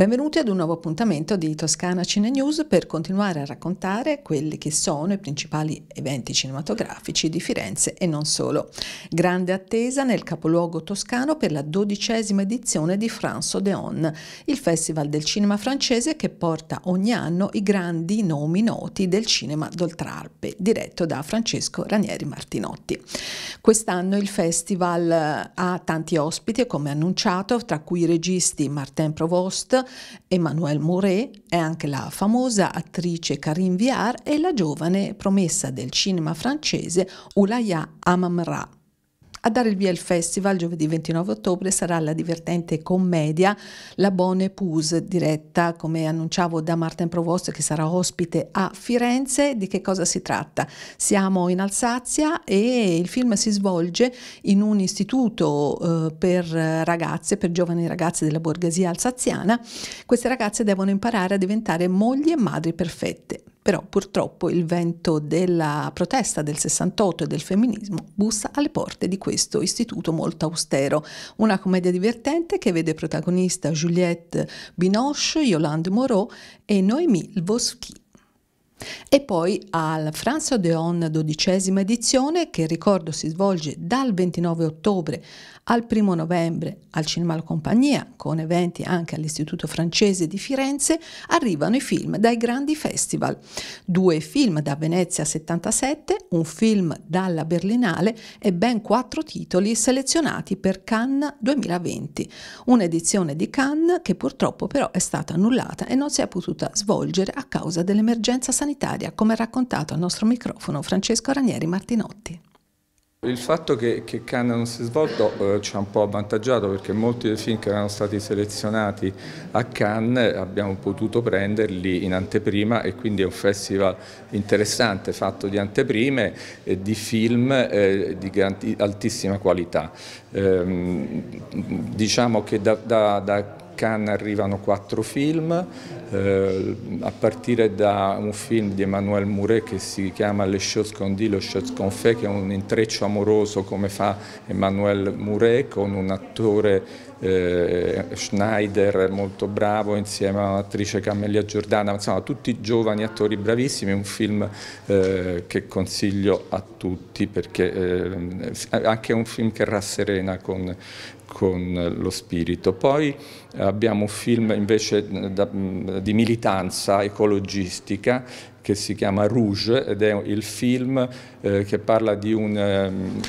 Benvenuti ad un nuovo appuntamento di Toscana Cine News per continuare a raccontare quelli che sono i principali eventi cinematografici di Firenze e non solo. Grande attesa nel capoluogo toscano per la dodicesima edizione di France Odeon, il festival del cinema francese che porta ogni anno i grandi nomi noti del cinema d'Oltralpe, diretto da Francesco Ranieri Martinotti. Quest'anno il festival eh, ha tanti ospiti, come annunciato, tra cui i registi Martin Provost, Emmanuelle Mouret è anche la famosa attrice Karine Viard e la giovane promessa del cinema francese Ulaya Amamra. A dare il via al festival giovedì 29 ottobre sarà la divertente commedia La Bonne Puse, diretta, come annunciavo, da Martin Provost che sarà ospite a Firenze. Di che cosa si tratta? Siamo in Alsazia e il film si svolge in un istituto eh, per ragazze, per giovani ragazze della borghesia alsaziana. Queste ragazze devono imparare a diventare mogli e madri perfette però purtroppo il vento della protesta del 68 e del femminismo bussa alle porte di questo istituto molto austero. Una commedia divertente che vede protagonista Juliette Binoche, Yolande Moreau e Noémie Lvovsky. E poi al France Odeon dodicesima edizione che ricordo si svolge dal 29 ottobre al 1 novembre al Cinema La Compagnia, con eventi anche all'Istituto Francese di Firenze, arrivano i film dai grandi festival. Due film da Venezia 77, un film dalla Berlinale e ben quattro titoli selezionati per Cannes 2020. Un'edizione di Cannes che purtroppo però è stata annullata e non si è potuta svolgere a causa dell'emergenza sanitaria sanitaria, come raccontato al nostro microfono Francesco Ranieri Martinotti. Il fatto che, che Cannes non si è svolto eh, ci ha un po' avvantaggiato perché molti dei film che erano stati selezionati a Cannes abbiamo potuto prenderli in anteprima e quindi è un festival interessante fatto di anteprime e di film eh, di altissima qualità. Eh, diciamo che da, da, da Cannes arrivano quattro film, eh, a partire da un film di Emmanuel Mouret che si chiama Le choses qu'on dit, les choses qu'on fait, che è un intreccio amoroso come fa Emmanuel Mouret con un attore eh, Schneider molto bravo insieme all'attrice Camelia Giordana, insomma tutti giovani attori bravissimi, un film eh, che consiglio a tutti perché eh, anche un film che rasserena con, con lo spirito. Poi abbiamo un film invece mm, mm, di militanza ecologistica che si chiama Rouge ed è il film eh, che parla di, un, ehm,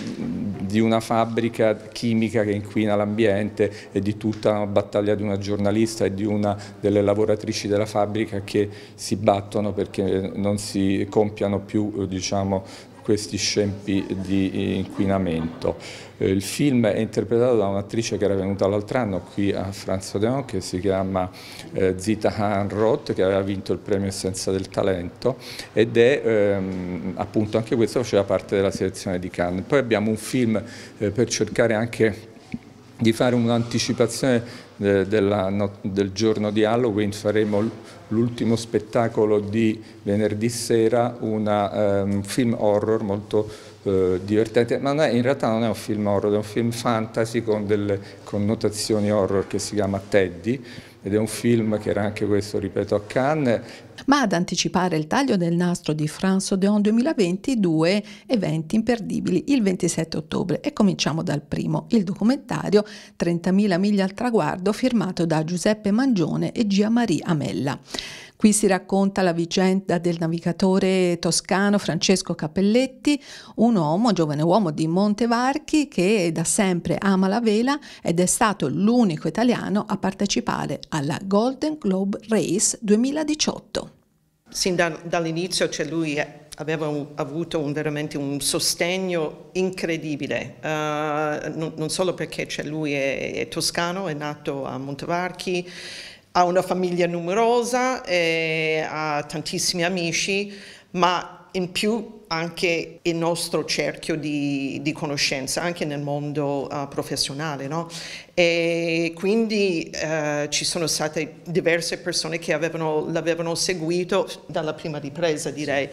di, una fabbrica chimica che inquina l'ambiente e di tutta la battaglia di una giornalista e di una delle lavoratrici della fabbrica che si battono perché non si compiano più diciamo, questi scempi di inquinamento. Eh, il film è interpretato da un'attrice che era venuta l'altro anno qui a Franzodeon che si chiama eh, Zita Han Roth che aveva vinto il premio Essenza del Talento ed è ehm, appunto anche questo faceva parte della selezione di Cannes. Poi abbiamo un film eh, per cercare anche di fare un'anticipazione eh, della, del giorno di Halloween faremo l'ultimo spettacolo di venerdì sera, una, un ehm, film horror molto eh, divertente, ma è, in realtà non è un film horror, è un film fantasy con delle connotazioni horror che si chiama Teddy ed è un film che era anche questo, ripeto, a Cannes. Ma ad anticipare il taglio del nastro di France Odeon 2020 due eventi imperdibili il 27 ottobre e cominciamo dal primo, il documentario 30.000 miglia al traguardo firmato da Giuseppe Mangione e Gia Marie Amella. Qui si racconta la vicenda del navigatore toscano Francesco Cappelletti, un uomo, giovane uomo di Montevarchi che da sempre ama la vela ed è stato l'unico italiano a partecipare alla Golden Globe Race 2018. Sin da, dall'inizio c'è cioè, lui aveva un, avuto un, veramente un sostegno incredibile, uh, non, non, solo perché c'è cioè, lui è, è, toscano, è nato a Montevarchi, ha una famiglia numerosa, eh, ha tantissimi amici, ma in più anche il nostro cerchio di, di conoscenza, anche nel mondo uh, professionale. No? E quindi uh, ci sono state diverse persone che l'avevano seguito dalla prima ripresa, direi.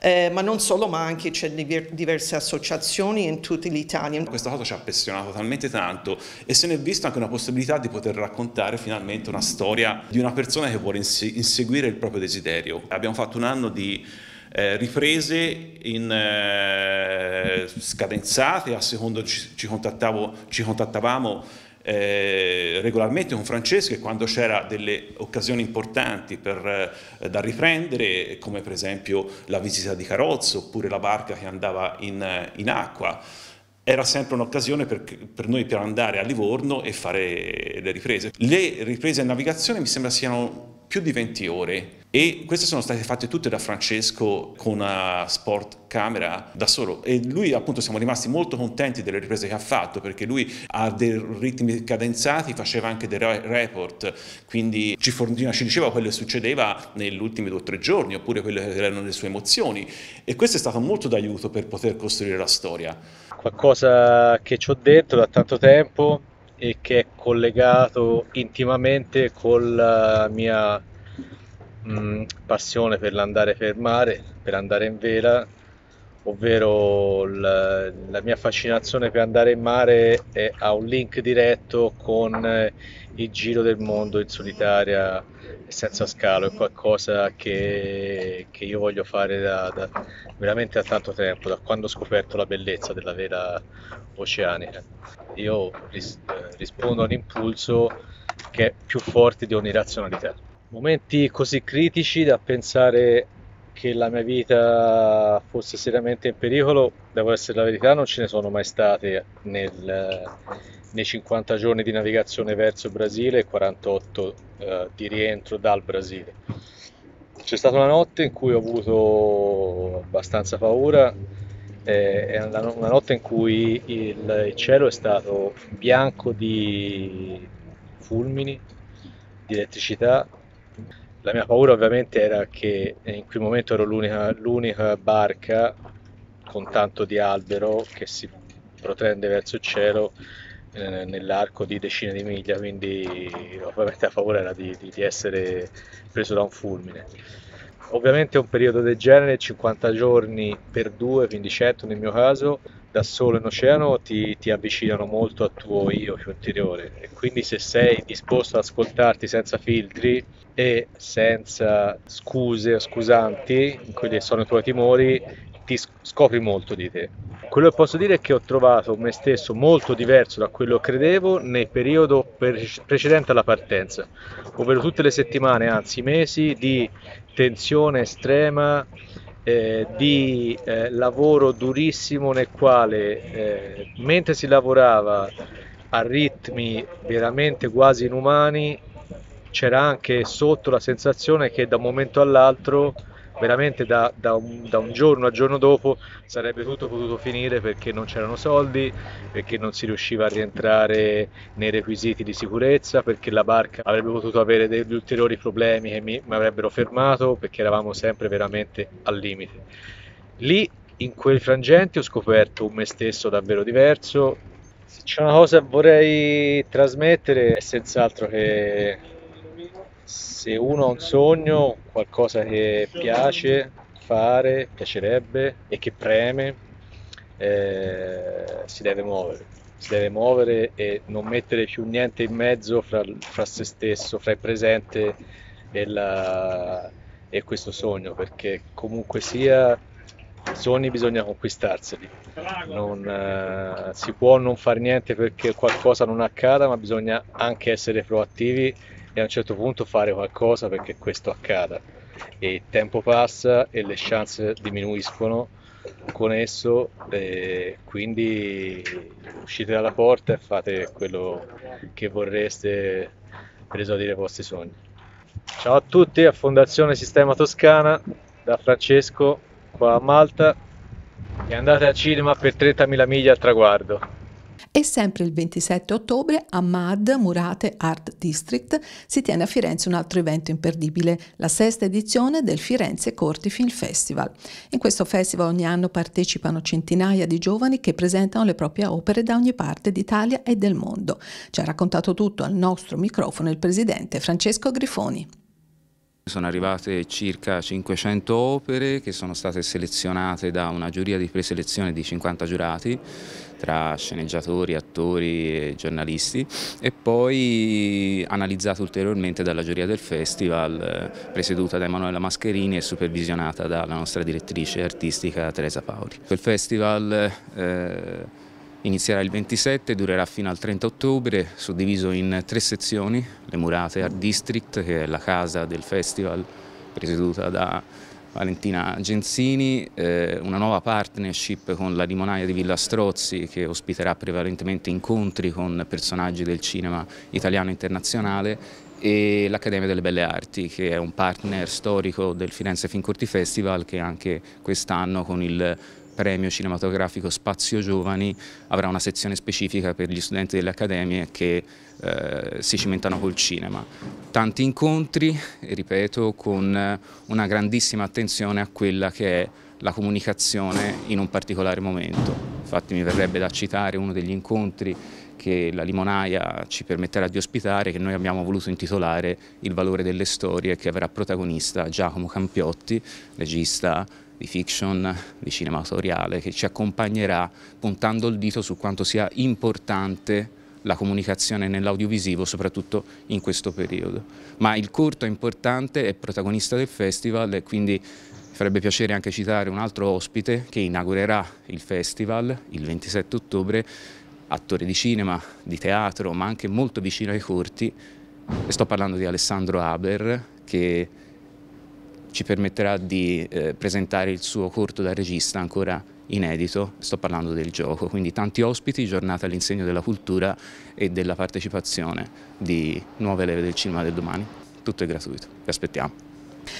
Eh, ma non solo, ma anche c'è diverse associazioni in tutta l'Italia. Questa cosa ci ha appassionato talmente tanto e se ne è vista anche una possibilità di poter raccontare finalmente una storia di una persona che vuole inseguire il proprio desiderio. Abbiamo fatto un anno di eh, riprese in, eh, scadenzate, a secondo ci, ci, ci contattavamo eh, regolarmente con Francesco e quando c'era delle occasioni importanti per, eh, da riprendere, come per esempio la visita di Carozzo oppure la barca che andava in, eh, in acqua. Era sempre un'occasione per, per, noi per andare a Livorno e fare le riprese. Le riprese in navigazione mi sembra siano più di 20 ore e queste sono state fatte tutte da Francesco con una sport camera da solo e lui appunto siamo rimasti molto contenti delle riprese che ha fatto perché lui ha dei ritmi cadenzati, faceva anche dei report, quindi ci, forniva, ci diceva quello che succedeva negli ultimi due o tre giorni oppure quelle che erano le sue emozioni e questo è stato molto d'aiuto per poter costruire la storia. Qualcosa che ci ho detto da tanto tempo e che è collegato intimamente con la eh, mia mh, mm, passione per l'andare per mare, per andare in vela ovvero la, la, mia fascinazione per andare in mare è, ha un link diretto con eh, il giro del mondo in solitaria e senza scalo, è qualcosa che, che io voglio fare da, da, veramente da tanto tempo, da quando ho scoperto la bellezza della vera oceanica. Io ris, rispondo a un impulso che è più forte di ogni razionalità. Momenti così critici da pensare che la mia vita fosse seriamente in pericolo, devo essere la verità, non ce ne sono mai state nel, nei 50 giorni di navigazione verso il Brasile e 48 eh, di rientro dal Brasile. C'è stata una notte in cui ho avuto abbastanza paura, eh, è una notte in cui il cielo è stato bianco di fulmini, di elettricità, la mia paura ovviamente era che in quel momento ero l'unica, l'unica barca con tanto di albero che si protende verso il cielo eh, nell'arco di decine di miglia, quindi ovviamente la paura era di, di, di essere preso da un fulmine. Ovviamente un periodo del genere, 50 giorni per due, quindi 100 nel mio caso, da solo in oceano ti, ti, avvicinano molto al tuo io più interiore e quindi se sei disposto ad ascoltarti senza filtri e senza scuse o scusanti, quelli che sono i tuoi timori, ti scopri molto di te. Quello che posso dire è che ho trovato me stesso molto diverso da quello che credevo nel periodo pre- precedente alla partenza, ovvero tutte le settimane, anzi mesi, di tensione estrema, eh, di eh, lavoro durissimo nel quale eh, mentre si lavorava a ritmi veramente quasi inumani c'era anche sotto la sensazione che da un momento all'altro veramente da, da, un, da un giorno a giorno dopo sarebbe tutto potuto finire perché non c'erano soldi, perché non si riusciva a rientrare nei requisiti di sicurezza, perché la barca avrebbe potuto avere degli ulteriori problemi che mi, mi avrebbero fermato, perché eravamo sempre veramente al limite. Lì, in quel frangente, ho scoperto un me stesso davvero diverso. Se c'è una cosa che vorrei trasmettere è senz'altro che se uno ha un sogno, qualcosa che piace fare, piacerebbe e che preme, eh, si deve muovere. Si deve muovere e non mettere più niente in mezzo fra, fra se stesso, fra il presente e, la, e questo sogno, perché comunque sia i sogni bisogna conquistarseli. Non, eh, si può non fare niente perché qualcosa non accada, ma bisogna anche essere proattivi e a un certo punto fare qualcosa perché questo accada. E il tempo passa e le chance diminuiscono con esso, quindi uscite dalla porta e fate quello che vorreste per esaudire i vostri sogni. Ciao a tutti a Fondazione Sistema Toscana, da Francesco qua a Malta e andate al cinema per 30.000 miglia al traguardo. E sempre il 27 ottobre a MAD, Murate Art District, si tiene a Firenze un altro evento imperdibile, la sesta edizione del Firenze Corti Film Festival. In questo festival ogni anno partecipano centinaia di giovani che presentano le proprie opere da ogni parte d'Italia e del mondo. Ci ha raccontato tutto al nostro microfono il presidente Francesco Grifoni. Sono arrivate circa 500 opere che sono state selezionate da una giuria di preselezione di 50 giurati tra sceneggiatori, attori e giornalisti e poi analizzate ulteriormente dalla giuria del festival eh, presieduta da Emanuela Mascherini e supervisionata dalla nostra direttrice artistica Teresa Paoli. Quel festival eh, Inizierà il 27 e durerà fino al 30 ottobre, suddiviso in tre sezioni, le Murate Art District, che è la casa del festival presieduta da Valentina Genzini, eh, una nuova partnership con la Limonaia di Villa Strozzi che ospiterà prevalentemente incontri con personaggi del cinema italiano e internazionale e l'Accademia delle Belle Arti che è un partner storico del Firenze Fincorti Festival che anche quest'anno con il premio cinematografico Spazio Giovani avrà una sezione specifica per gli studenti delle accademie che eh, si cimentano col cinema. Tanti incontri, ripeto, con eh, una grandissima attenzione a quella che è la comunicazione in un particolare momento. Infatti mi verrebbe da citare uno degli incontri che la limonaia ci permetterà di ospitare, che noi abbiamo voluto intitolare Il valore delle storie, che avrà protagonista Giacomo Campiotti, regista di fiction, di cinematogriale, che ci accompagnerà puntando il dito su quanto sia importante la comunicazione nell'audiovisivo, soprattutto in questo periodo. Ma il corto è importante, è protagonista del festival e quindi farebbe piacere anche citare un altro ospite che inaugurerà il festival il 27 ottobre, attore di cinema, di teatro, ma anche molto vicino ai corti. E sto parlando di Alessandro Haber, che ci permetterà di eh, presentare il suo corto da regista ancora inedito, sto parlando del gioco, quindi tanti ospiti, giornata all'insegno della cultura e della partecipazione di nuove leve del cinema del domani, tutto è gratuito, vi aspettiamo.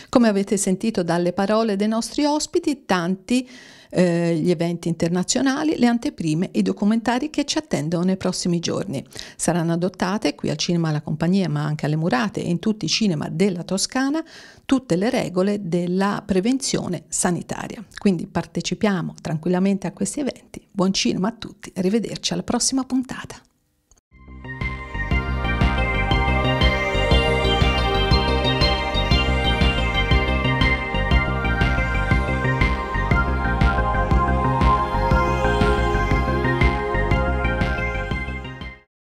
Come avete sentito dalle parole dei nostri ospiti, tanti eh, gli eventi internazionali, le anteprime e i documentari che ci attendono nei prossimi giorni. Saranno adottate qui al Cinema La Compagnia, ma anche alle Murate e in tutti i cinema della Toscana, tutte le regole della prevenzione sanitaria. Quindi partecipiamo tranquillamente a questi eventi. Buon cinema a tutti, arrivederci alla prossima puntata.